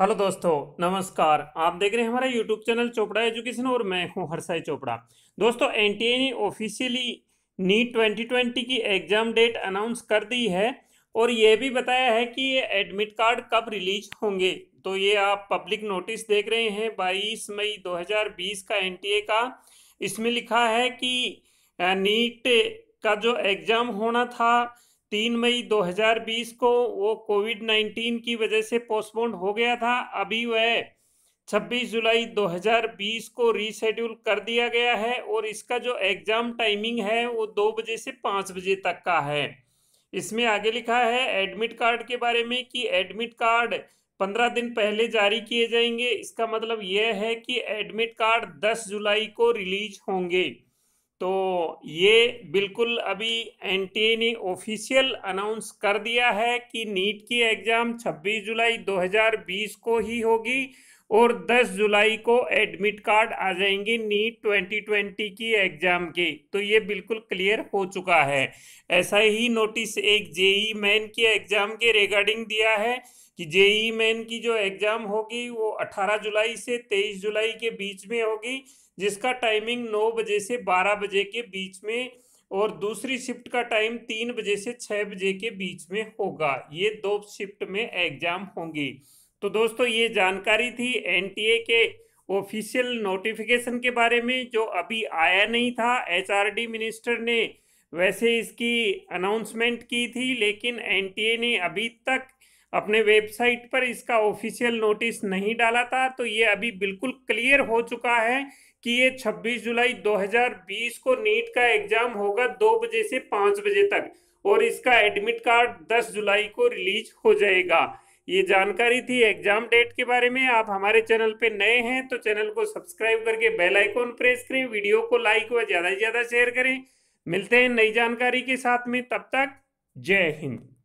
hello दोस्तों नमस्कार आप देख रहे हैं हमारा यूट्यूब चैनल चोपड़ा एजुकेशन और मैं हूं हरसाई चोपड़ा दोस्तों एनटीए ने ऑफिशियली नीट 2020 की एग्ज़ाम डेट अनाउंस कर दी है और ये भी बताया है कि ये एडमिट कार्ड कब रिलीज होंगे तो ये आप पब्लिक नोटिस देख रहे हैं 22 मई 2020 का एन का इसमें लिखा है कि नीट का जो एग्ज़ाम होना था तीन मई 2020 को वो कोविड 19 की वजह से पोस्टपोन हो गया था अभी वह 26 जुलाई 2020 को रीशेड्यूल कर दिया गया है और इसका जो एग्ज़ाम टाइमिंग है वो दो बजे से पाँच बजे तक का है इसमें आगे लिखा है एडमिट कार्ड के बारे में कि एडमिट कार्ड पंद्रह दिन पहले जारी किए जाएंगे इसका मतलब यह है कि एडमिट कार्ड दस जुलाई को रिलीज होंगे तो ये बिल्कुल अभी एन ने ऑफिशियल अनाउंस कर दिया है कि नीट की एग्ज़ाम 26 जुलाई 2020 को ही होगी और 10 जुलाई को एडमिट कार्ड आ जाएंगे नीट 2020 की एग्ज़ाम के तो ये बिल्कुल क्लियर हो चुका है ऐसा ही नोटिस एक जेई मैन की एग्ज़ाम के रिगार्डिंग दिया है कि जेई मेन की जो एग्ज़ाम होगी वो 18 जुलाई से 23 जुलाई के बीच में होगी जिसका टाइमिंग 9 बजे से 12 बजे के बीच में और दूसरी शिफ्ट का टाइम 3 बजे से 6 बजे के बीच में होगा ये दो शिफ्ट में एग्ज़ाम होंगी तो दोस्तों ये जानकारी थी एन के ऑफिशियल नोटिफिकेशन के बारे में जो अभी आया नहीं था एच मिनिस्टर ने वैसे इसकी अनाउंसमेंट की थी लेकिन एनटीए ने अभी तक अपने वेबसाइट पर इसका ऑफिशियल नोटिस नहीं डाला था तो ये अभी बिल्कुल क्लियर हो चुका है कि ये 26 जुलाई 2020 को नीट का एग्जाम होगा दो बजे से पाँच बजे तक और इसका एडमिट कार्ड 10 जुलाई को रिलीज हो जाएगा ये जानकारी थी एग्जाम डेट के बारे में आप हमारे चैनल पे नए हैं तो चैनल को सब्सक्राइब करके बेल आइकॉन प्रेस करें वीडियो को लाइक व ज़्यादा से ज़्यादा शेयर करें मिलते हैं नई जानकारी के साथ में तब तक जय हिंद